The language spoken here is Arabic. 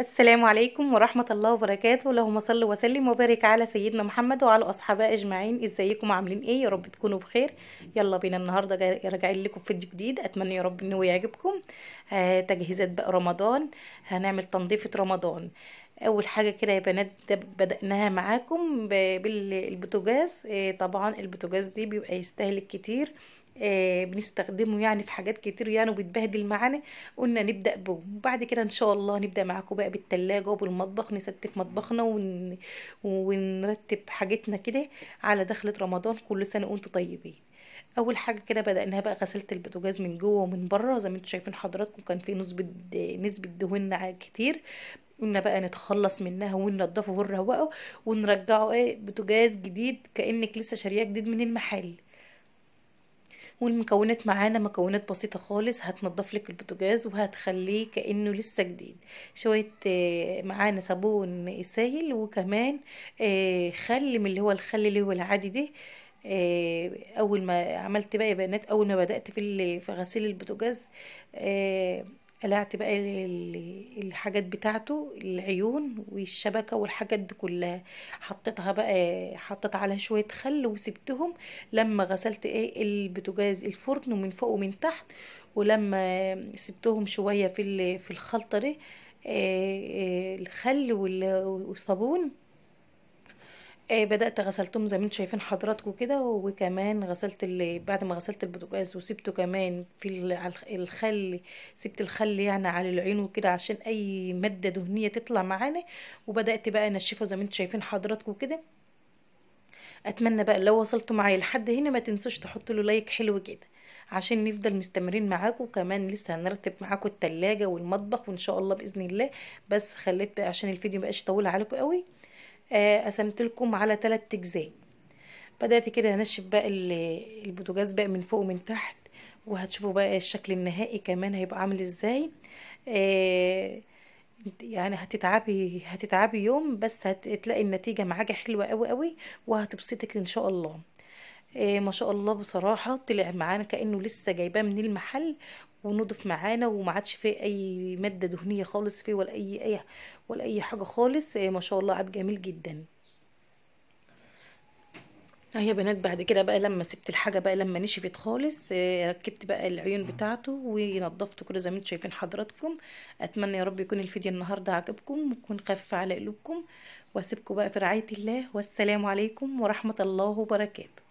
السلام عليكم ورحمة الله وبركاته اللهم صل وسلم وبارك على سيدنا محمد وعلى أصحابه أجمعين ازيكم عاملين ايه يا رب تكونوا بخير يلا بينا النهاردة راجعين لكم فيديو جديد أتمنى يا رب إنه يعجبكم آه تجهيزات بقى رمضان هنعمل تنظيفة رمضان أول حاجة كده يا بنات بدأناها معاكم بالبوتاجاز آه طبعا البوتاجاز دي بيبقى يستهلك كتير آه، بنستخدمه يعني في حاجات كتير يعني وبتبهدل معانا قلنا نبدا به وبعد كده ان شاء الله نبدا معاكم بقى بالتلاجة وبالمطبخ نستف مطبخنا ون... ونرتب حاجتنا كده على دخلة رمضان كل سنه وانتم طيبين اول حاجه كده بدأناها بقى غسلت البوتاجاز من جوه ومن بره زي ما انتم شايفين حضراتكم كان في نسبه نسبه دهون كتير قلنا بقى نتخلص منها وننضفه ونروقه ونرجعه ايه بوتاجاز جديد كانك لسه شارياه جديد من المحل والمكونات معانا مكونات بسيطه خالص هتنضف لك البوتاجاز وهتخليه كانه لسه جديد شويه آه، معانا صابون سائل وكمان آه، خل من اللي هو الخل اللي هو العادي ده آه، اول ما عملت بقى يا بنات اول ما بدات في في غسيل البوتاجاز قلعت بقى الحاجات بتاعته العيون والشبكة والحاجات دي كلها حطيتها بقى حطيت عليها شوية خل وسبتهم لما غسلت ايه البتجاز الفرن من فوق ومن تحت ولما سبتهم شوية في في الخلطة دي إيه، إيه، الخل والصابون آه بدأت غسلتهم زي ما انتم شايفين حضراتكم كده وكمان غسلت بعد ما غسلت البوتاجاز وسبته كمان في الخل سبت الخل يعني على العين وكده عشان اي مادة دهنية تطلع معانا وبدأت بقى انشفه زي ما انتم شايفين حضراتكم كده اتمنى بقى لو وصلتوا معايا لحد هنا ما تنسوش تحطوا له لايك حلو كده عشان نفضل مستمرين معاكم وكمان لسه هنرتب معاكم التلاجة والمطبخ وان شاء الله باذن الله بس خليت بقى عشان الفيديو مبقاش طويل عليكم قوي آه، قسمت لكم على ثلاث اجزاء بدات كده هنشف بقى البوتاجاز بقى من فوق ومن تحت وهتشوفوا بقى الشكل النهائي كمان هيبقى عامل ازاي آه يعني هتتعبي هتتعبي يوم بس هتلاقي النتيجه معاكي حلوه قوي قوي وهتبسطك ان شاء الله آه ما شاء الله بصراحة طلع معانا كأنه لسه جايباه من المحل ونضف معانا وما عادش فيه اي ماده دهنيه خالص فيه ولا اي اي ولا اي حاجه خالص إيه، ما شاء الله عاد جميل جدا يا بنات بعد كده بقى لما سبت الحاجه بقى لما نشفت خالص إيه، ركبت بقى العيون بتاعته ونضفته كده زي ما انتم شايفين حضراتكم اتمنى يا رب يكون الفيديو النهارده عجبكم ويكون خفف على قلوبكم واسيبكم بقى في رعايه الله والسلام عليكم ورحمه الله وبركاته